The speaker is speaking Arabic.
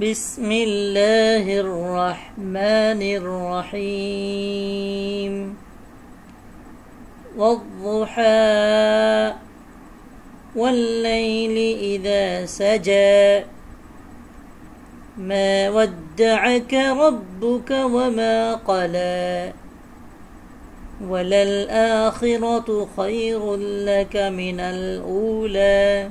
بسم الله الرحمن الرحيم والضحى والليل إذا سجى ما ودعك ربك وما قلى وللآخرة خير لك من الأولى